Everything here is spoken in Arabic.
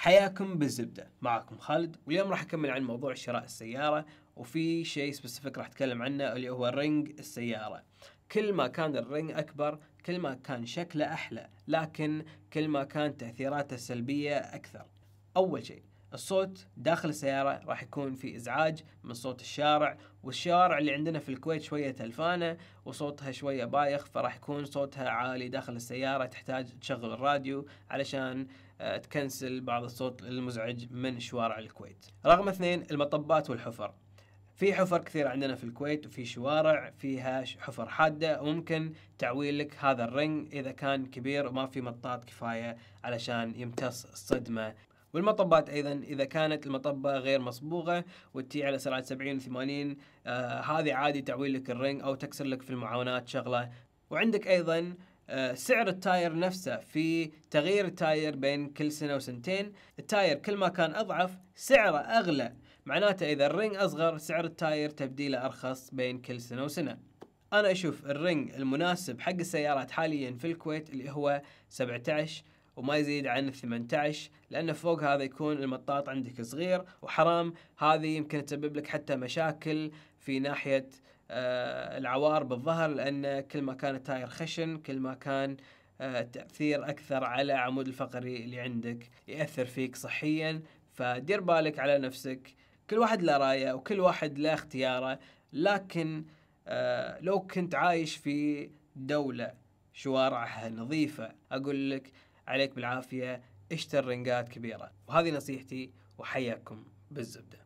حياكم بالزبدة معكم خالد واليوم راح أكمل عن موضوع شراء السيارة وفي شيء سبيسيفيك راح أتكلم عنه اللي هو رينج السيارة كل ما كان الرينج أكبر كل ما كان شكله أحلى لكن كل ما كان تأثيراته السلبية أكثر أول شيء الصوت داخل السيارة راح يكون في إزعاج من صوت الشارع والشوارع اللي عندنا في الكويت شوية تلفانة وصوتها شوية بايخ فراح يكون صوتها عالي داخل السيارة تحتاج تشغل الراديو علشان آه، تكنسل بعض الصوت المزعج من شوارع الكويت رقم اثنين المطبات والحفر في حفر كثير عندنا في الكويت وفي شوارع فيها حفر حادة وممكن تعويل لك هذا الرنج إذا كان كبير وما في مطاط كفاية علشان يمتص الصدمة والمطبات ايضا اذا كانت المطبه غير مصبوغه وتي على سرعه 70 و80 آه هذه عادي تعويل لك الرنج او تكسر لك في المعاونات شغله وعندك ايضا آه، سعر التاير نفسه في تغيير التاير بين كل سنه وسنتين التاير كل ما كان اضعف سعره اغلى معناته اذا الرنج اصغر سعر التاير تبديله ارخص بين كل سنه وسنه انا اشوف الرنج المناسب حق السيارات حاليا في الكويت اللي هو 17 وما يزيد عن 18 لأن فوق هذا يكون المطاط عندك صغير وحرام هذه يمكن تسبب لك حتى مشاكل في ناحية آه، العوار بالظهر لأن كل ما كان التاير خشن كل ما كان آه، تأثير أكثر على عمود الفقري اللي عندك يأثر فيك صحيا فدير بالك على نفسك كل واحد له رايه وكل واحد له اختياره لكن آه، لو كنت عايش في دوله شوارعها نظيفه اقول لك عليك بالعافية اشتر رنقات كبيرة وهذه نصيحتي وحياكم بالزبدة